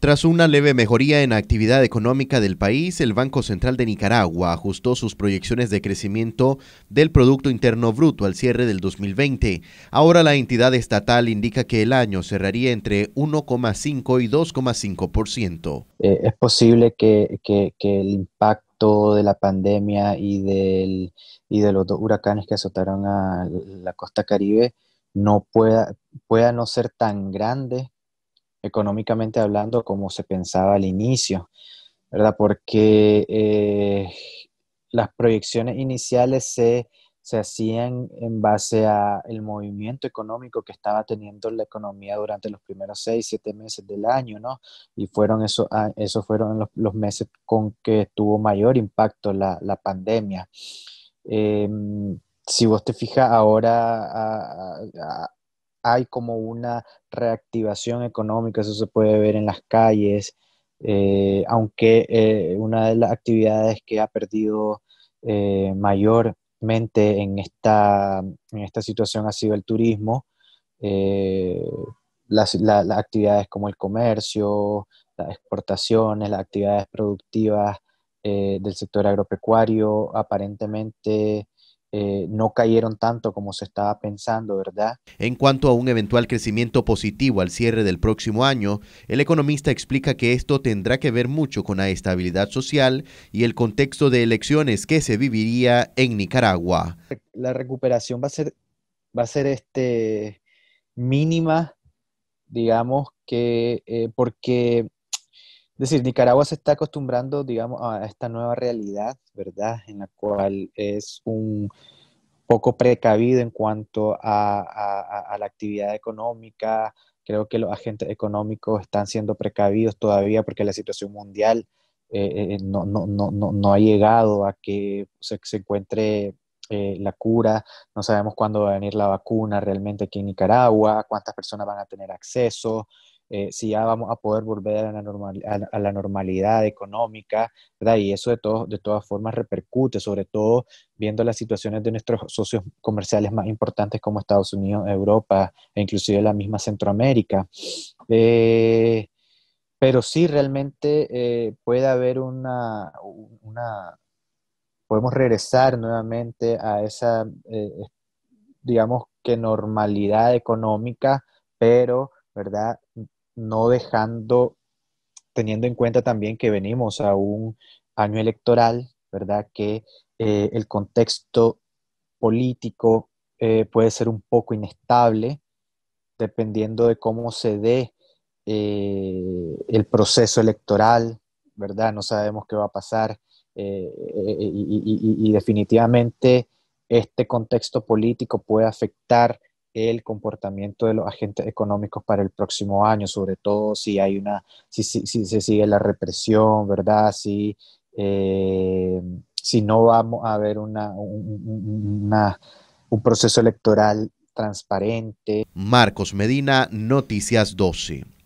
Tras una leve mejoría en la actividad económica del país, el Banco Central de Nicaragua ajustó sus proyecciones de crecimiento del Producto Interno Bruto al cierre del 2020. Ahora la entidad estatal indica que el año cerraría entre 1,5 y 2,5%. ciento. Eh, es posible que, el impacto de la pandemia y, y de los huracanes que azotaron a la costa caribe no pueda, pueda no ser tan grande económicamente hablando como se pensaba al inicio, ¿verdad? Porque eh, las proyecciones iniciales se, hacían en base al movimiento económico que estaba teniendo la economía durante los primeros seis, siete meses del año, ¿no? Y fueron ah, esos, fueron los, meses con que tuvo mayor impacto la, pandemia. Em, si vos te fijas ahora, a, hay como una reactivación económica, eso se puede ver en las calles, eh, aunque eh, una de las actividades que ha perdido eh, mayormente en esta, situación ha sido el turismo, las, actividades como el comercio, las exportaciones, las actividades productivas del sector agropecuario aparentemente eh, no cayeron tanto como se estaba pensando, ¿verdad? En cuanto a un eventual crecimiento positivo al cierre del próximo año, el economista explica que esto tendrá que ver mucho con la estabilidad social y el contexto de elecciones que se viviría en Nicaragua. La recuperación va a ser, va a ser este, mínima, digamos que, eh, porque es decir, Nicaragua se está acostumbrando, digamos, a esta nueva realidad, ¿verdad? En la cual es un poco precavido en cuanto a, la actividad económica. Creo que los agentes económicos están siendo precavidos todavía porque la situación mundial eh, eh, eh, no, ha llegado a que se, encuentre la cura, no sabemos cuándo va a venir la vacuna realmente aquí en Nicaragua, cuántas personas van a tener acceso, eh, si ya vamos a poder volver a la, normal, a, la normalidad económica, ¿verdad? Y eso de, todo, de todas formas repercute, sobre todo viendo las situaciones de nuestros socios comerciales más importantes como Estados Unidos, Europa e inclusive la misma Centroamérica. Eh, pero sí realmente eh, puede haber una, podemos regresar nuevamente a esa, digamos que normalidad económica, pero, ¿verdad? no dejando, teniendo en cuenta también que venimos a un año electoral, ¿verdad? Que eh, el contexto político eh, puede ser un poco inestable dependiendo de cómo se dé eh, el proceso electoral, ¿verdad? No sabemos qué va a pasar y, definitivamente este contexto político puede afectar el comportamiento de los agentes económicos para el próximo año, sobre todo si hay una, si, si, se sigue la represión, ¿verdad? Si, eh, si no vamos a ver una, una, un proceso electoral transparente. Marcos Medina, Noticias 12.